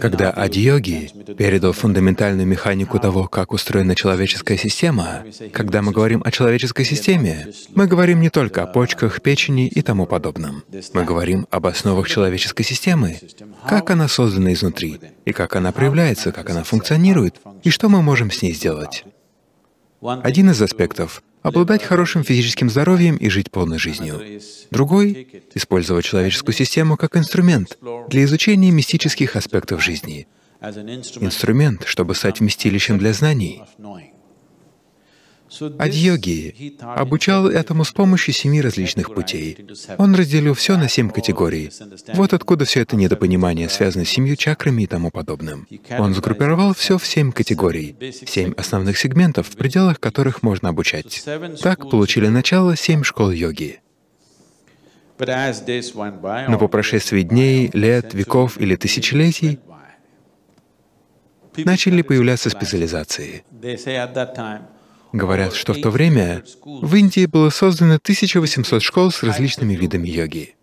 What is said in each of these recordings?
Когда Адьоги передал фундаментальную механику того, как устроена человеческая система, когда мы говорим о человеческой системе, мы говорим не только о почках, печени и тому подобном. Мы говорим об основах человеческой системы, как она создана изнутри, и как она проявляется, как она функционирует, и что мы можем с ней сделать. Один из аспектов обладать хорошим физическим здоровьем и жить полной жизнью. Другой — использовать человеческую систему как инструмент для изучения мистических аспектов жизни. Инструмент, чтобы стать вместилищем для знаний. Адьоги обучал этому с помощью семи различных путей. Он разделил все на семь категорий. Вот откуда все это недопонимание связанное с семью чакрами и тому подобным. Он сгруппировал все в семь категорий, семь основных сегментов, в пределах которых можно обучать. Так получили начало семь школ йоги. Но по прошествии дней, лет, веков или тысячелетий начали появляться специализации. Говорят, что в то время в Индии было создано 1800 школ с различными видами йоги.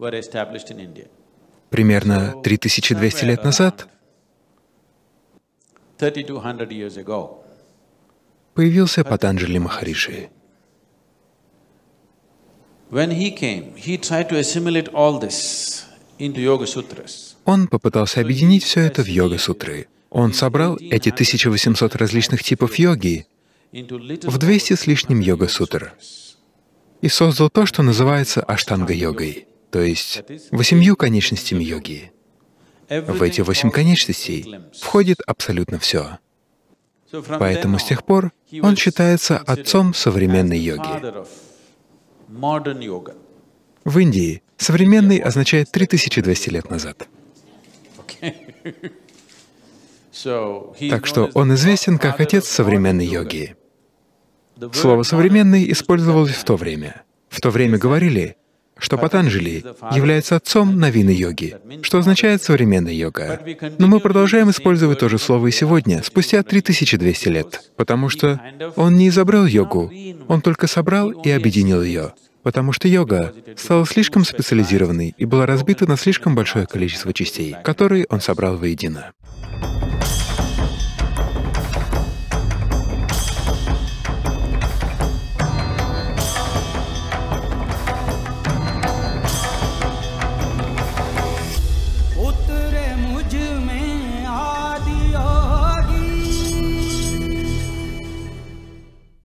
Примерно 3200 лет назад появился Патанджали Махариши. Он попытался объединить все это в йога-сутры. Он собрал эти 1800 различных типов йоги в 200 с лишним йога-сутр и создал то, что называется аштанга-йогой, то есть восемью конечностями йоги. В эти восемь конечностей входит абсолютно все. Поэтому с тех пор он считается отцом современной йоги. В Индии современный означает 3200 лет назад. Так что он известен как отец современной йоги. Слово «современный» использовалось в то время. В то время говорили, что Патанджали является отцом новины-йоги, что означает современная йога. Но мы продолжаем использовать то же слово и сегодня, спустя 3200 лет, потому что он не изобрел йогу, он только собрал и объединил ее, потому что йога стала слишком специализированной и была разбита на слишком большое количество частей, которые он собрал воедино.